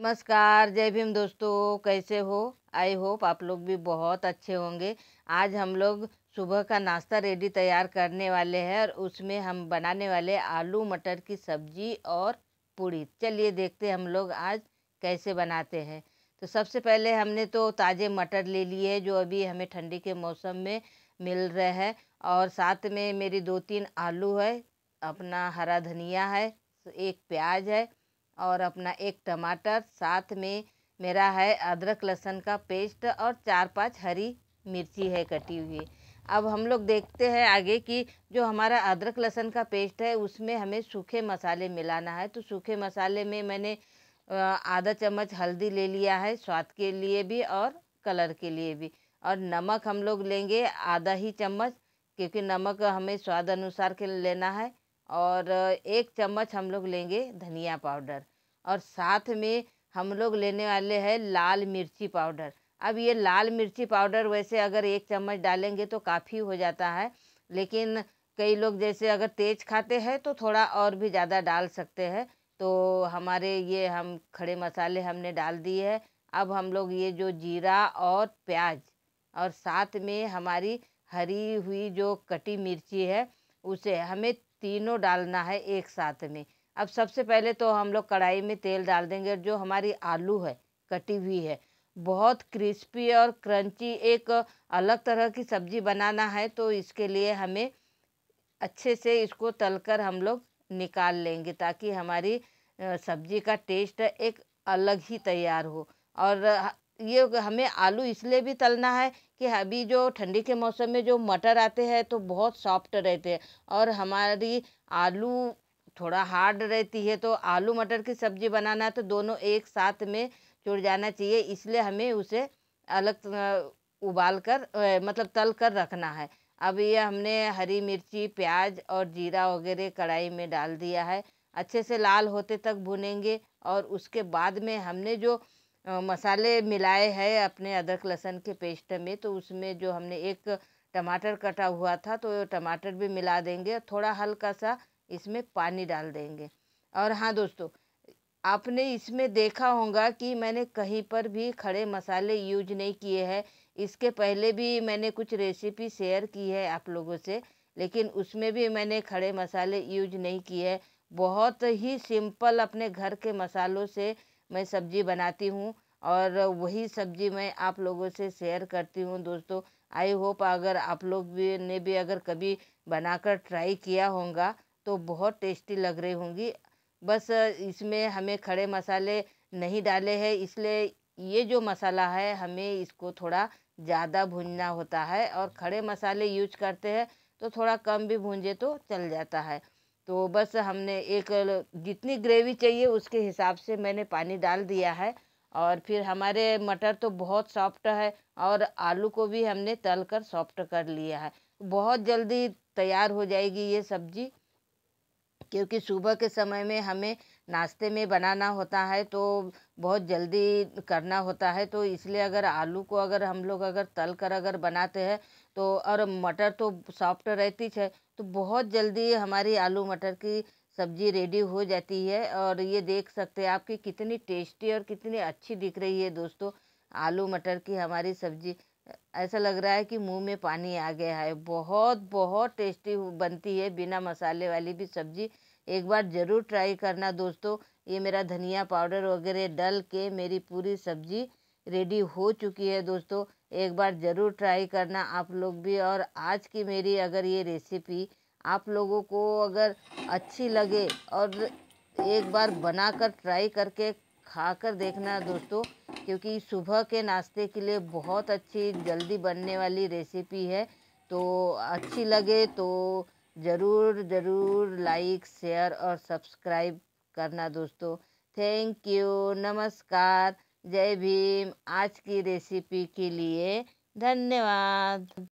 नमस्कार जय भीम दोस्तों कैसे हो आई होप आप लोग भी बहुत अच्छे होंगे आज हम लोग सुबह का नाश्ता रेडी तैयार करने वाले हैं और उसमें हम बनाने वाले आलू मटर की सब्जी और पूड़ी चलिए देखते हम लोग आज कैसे बनाते हैं तो सबसे पहले हमने तो ताज़े मटर ले लिए हैं जो अभी हमें ठंडी के मौसम में मिल रहे हैं और साथ में मेरी दो तीन आलू है अपना हरा धनिया है एक प्याज है और अपना एक टमाटर साथ में मेरा है अदरक लहसुन का पेस्ट और चार पांच हरी मिर्ची है कटी हुई अब हम लोग देखते हैं आगे कि जो हमारा अदरक लहसुन का पेस्ट है उसमें हमें सूखे मसाले मिलाना है तो सूखे मसाले में मैंने आधा चम्मच हल्दी ले लिया है स्वाद के लिए भी और कलर के लिए भी और नमक हम लोग लेंगे आधा ही चम्मच क्योंकि नमक हमें स्वाद अनुसार के लेना है और एक चम्मच हम लोग लेंगे धनिया पाउडर और साथ में हम लोग लेने वाले हैं लाल मिर्ची पाउडर अब ये लाल मिर्ची पाउडर वैसे अगर एक चम्मच डालेंगे तो काफ़ी हो जाता है लेकिन कई लोग जैसे अगर तेज खाते हैं तो थोड़ा और भी ज़्यादा डाल सकते हैं तो हमारे ये हम खड़े मसाले हमने डाल दिए हैं अब हम लोग ये जो जीरा और प्याज और साथ में हमारी हरी हुई जो कटी मिर्ची है उसे हमें तीनों डालना है एक साथ में अब सबसे पहले तो हम लोग कढ़ाई में तेल डाल देंगे जो हमारी आलू है कटी हुई है बहुत क्रिस्पी और क्रंची एक अलग तरह की सब्ज़ी बनाना है तो इसके लिए हमें अच्छे से इसको तलकर हम लोग निकाल लेंगे ताकि हमारी सब्ज़ी का टेस्ट एक अलग ही तैयार हो और ये हमें आलू इसलिए भी तलना है कि अभी जो ठंडी के मौसम में जो मटर आते हैं तो बहुत सॉफ्ट रहते हैं और हमारी आलू थोड़ा हार्ड रहती है तो आलू मटर की सब्जी बनाना तो दोनों एक साथ में जुड़ जाना चाहिए इसलिए हमें उसे अलग उबाल कर मतलब तल कर रखना है अब ये हमने हरी मिर्ची प्याज और जीरा वगैरह कढ़ाई में डाल दिया है अच्छे से लाल होते तक भुनेंगे और उसके बाद में हमने जो मसाले मिलाए हैं अपने अदरक लहसुन के पेस्ट में तो उसमें जो हमने एक टमाटर कटा हुआ था तो टमाटर भी मिला देंगे थोड़ा हल्का सा इसमें पानी डाल देंगे और हाँ दोस्तों आपने इसमें देखा होगा कि मैंने कहीं पर भी खड़े मसाले यूज नहीं किए हैं इसके पहले भी मैंने कुछ रेसिपी शेयर की है आप लोगों से लेकिन उसमें भी मैंने खड़े मसाले यूज नहीं किए हैं बहुत ही सिंपल अपने घर के मसालों से मैं सब्जी बनाती हूँ और वही सब्जी मैं आप लोगों से शेयर करती हूँ दोस्तों आई होप अगर आप लोग भी ने भी अगर कभी बनाकर ट्राई किया होगा तो बहुत टेस्टी लग रही होंगी बस इसमें हमें खड़े मसाले नहीं डाले हैं इसलिए ये जो मसाला है हमें इसको थोड़ा ज़्यादा भूनना होता है और खड़े मसाले यूज करते हैं तो थोड़ा कम भी भूंजे तो चल जाता है तो बस हमने एक जितनी ग्रेवी चाहिए उसके हिसाब से मैंने पानी डाल दिया है और फिर हमारे मटर तो बहुत सॉफ्ट है और आलू को भी हमने तल कर सॉफ्ट कर लिया है बहुत जल्दी तैयार हो जाएगी ये सब्जी क्योंकि सुबह के समय में हमें नाश्ते में बनाना होता है तो बहुत जल्दी करना होता है तो इसलिए अगर आलू को अगर हम लोग अगर तल कर अगर बनाते हैं तो और मटर तो सॉफ्ट रहती है तो बहुत जल्दी हमारी आलू मटर की सब्जी रेडी हो जाती है और ये देख सकते हैं आपकी कितनी टेस्टी और कितनी अच्छी दिख रही है दोस्तों आलू मटर की हमारी सब्जी ऐसा लग रहा है कि मुंह में पानी आ गया है बहुत बहुत टेस्टी बनती है बिना मसाले वाली भी सब्जी एक बार ज़रूर ट्राई करना दोस्तों ये मेरा धनिया पाउडर वगैरह डल के मेरी पूरी सब्ज़ी रेडी हो चुकी है दोस्तों एक बार ज़रूर ट्राई करना आप लोग भी और आज की मेरी अगर ये रेसिपी आप लोगों को अगर अच्छी लगे और एक बार बनाकर ट्राई करके खा कर देखना दोस्तों क्योंकि सुबह के नाश्ते के लिए बहुत अच्छी जल्दी बनने वाली रेसिपी है तो अच्छी लगे तो ज़रूर ज़रूर लाइक शेयर और सब्सक्राइब करना दोस्तों थैंक यू नमस्कार जय भीम आज की रेसिपी के लिए धन्यवाद